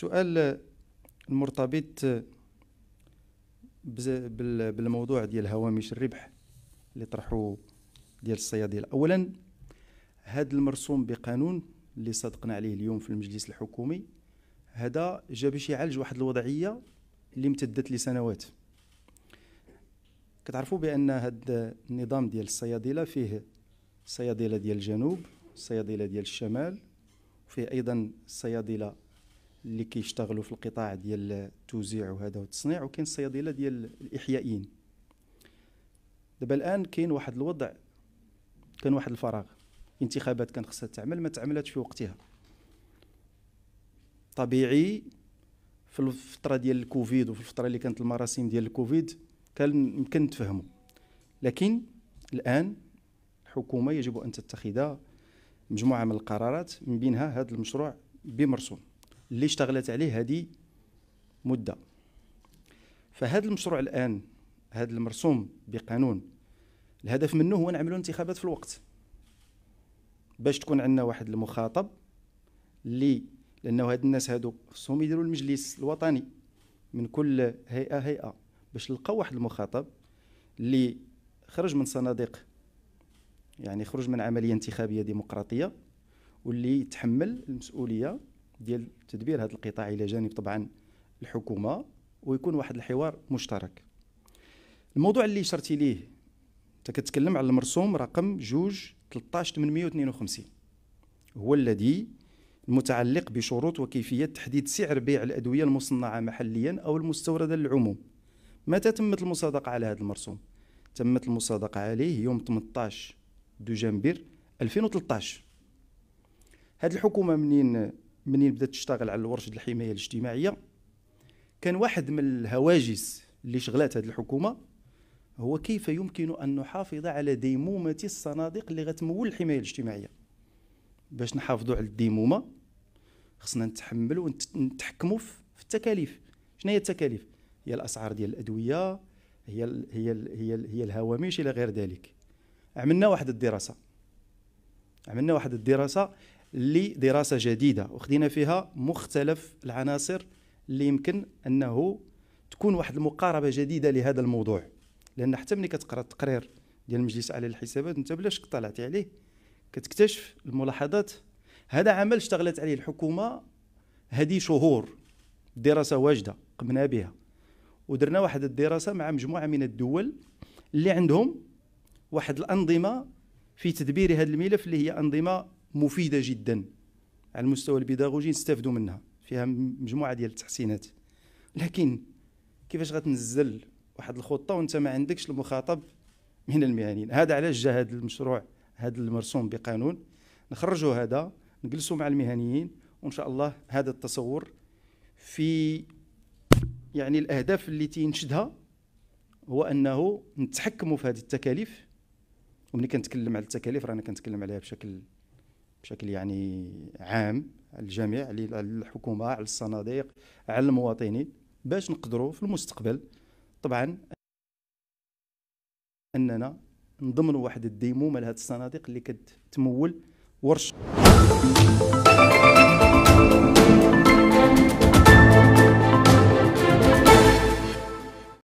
السؤال المرتبط بالموضوع ديال هوامش الربح اللي طرحوا ديال الصيادله اولا هذا المرسوم بقانون اللي صدقنا عليه اليوم في المجلس الحكومي هذا جا باش يعالج واحد الوضعيه اللي امتدت لسنوات كتعرفوا بان هذا النظام ديال الصيادله فيه صيادله ديال الجنوب صيادله ديال الشمال وفيه ايضا صيادله اللي كيشتغلوا في القطاع ديال التوزيع وهذا والتصنيع وكاين الصيادله ديال الاحيائيين دابا الان كاين واحد الوضع كان واحد الفراغ انتخابات كان خصها تعمل ما تعملتش في وقتها طبيعي في الفتره ديال الكوفيد وفي الفتره اللي كانت المراسم ديال الكوفيد كان يمكن تفهموا لكن الان الحكومه يجب ان تتخذ مجموعه من القرارات من بينها هذا المشروع بمرسوم اللي اشتغلت عليه هذه مده فهذا المشروع الان هذا المرسوم بقانون الهدف منه هو نعملوا انتخابات في الوقت باش تكون عندنا واحد المخاطب اللي لانه هاد الناس هادو خصهم يديروا المجلس الوطني من كل هيئه هيئه باش لقاو واحد المخاطب اللي خرج من صناديق يعني خرج من عمليه انتخابيه ديمقراطيه واللي يتحمل المسؤوليه ديال تدبير هذا القطاع الى جانب طبعا الحكومه ويكون واحد الحوار مشترك الموضوع اللي شرتي ليه انت كتكلم على المرسوم رقم جوج 13 852 هو الذي المتعلق بشروط وكيفيه تحديد سعر بيع الادويه المصنعه محليا او المستورده للعموم متى تمت المصادقه على هذا المرسوم تمت المصادقه عليه يوم 18 دجنبر 2013 هذه الحكومه منين منين بدات تشتغل على الورش الحمايه الاجتماعيه كان واحد من الهواجس اللي شغلات هذه الحكومه هو كيف يمكن ان نحافظ على ديمومه الصناديق اللي غتمول الحمايه الاجتماعيه باش نحافظوا على الديمومه خصنا نتحملوا ونتحكموا في التكاليف شنو هي التكاليف هي الاسعار ديال الادويه هي الـ هي الـ هي الـ هي الهوامش الى غير ذلك عملنا واحد الدراسه عملنا واحد الدراسه لدراسه جديده وخدينا فيها مختلف العناصر اللي يمكن انه تكون واحد المقاربه جديده لهذا الموضوع لان حتى ملي كتقرا التقرير ديال المجلس على الحسابات انت بلاش طلعتي عليه كتكتشف الملاحظات هذا عمل اشتغلت عليه الحكومه هذه شهور دراسه واجده قمنا بها ودرنا واحد الدراسه مع مجموعه من الدول اللي عندهم واحد الانظمه في تدبير هذا الملف اللي هي انظمه مفيده جدا على المستوى البيداغوجي نستافدوا منها فيها مجموعه ديال التحسينات لكن كيفاش غتنزل واحد الخطه وانت ما عندكش المخاطب من المهنيين هذا علاش جا هذا المشروع هذا المرسوم بقانون نخرجوا هذا نجلسوا مع المهنيين وان شاء الله هذا التصور في يعني الاهداف اللي تينشدها هو انه نتحكموا في هذه التكاليف وملي كنتكلم على التكاليف رانا كنتكلم عليها بشكل بشكل يعني عام على الجميع على الحكومه على الصناديق على المواطنين باش نقدروا في المستقبل طبعا اننا نضمنوا واحد الديمومه لهذه الصناديق اللي كتمول ورش